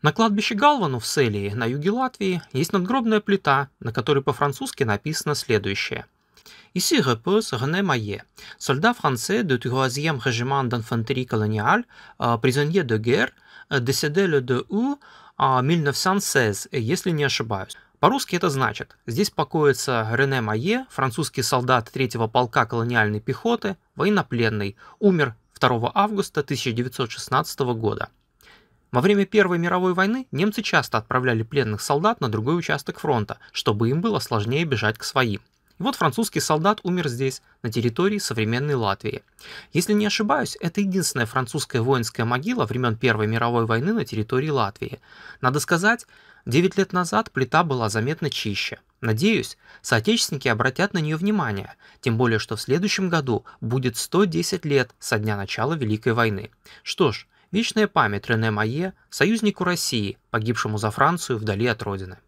На кладбище Галвану в Селии, на юге Латвии, есть надгробная плита, на которой по-французски написано следующее. Ici repose René Maillet, soldat français du 3e régiment d'infanterie coloniale, euh, prisonnier de guerre, euh, décédé le 2 août 1916, euh, если не ошибаюсь. По-русски это значит, здесь покоится Рене Мае, французский солдат 3-го полка колониальной пехоты, военнопленный, умер 2 августа 1916 года. Во время Первой мировой войны немцы часто отправляли пленных солдат на другой участок фронта, чтобы им было сложнее бежать к своим. И вот французский солдат умер здесь, на территории современной Латвии. Если не ошибаюсь, это единственная французская воинская могила времен Первой мировой войны на территории Латвии. Надо сказать, 9 лет назад плита была заметно чище. Надеюсь, соотечественники обратят на нее внимание, тем более, что в следующем году будет 110 лет со дня начала Великой войны. Что ж, Вечная память Рене Майе, союзнику России, погибшему за Францию вдали от родины.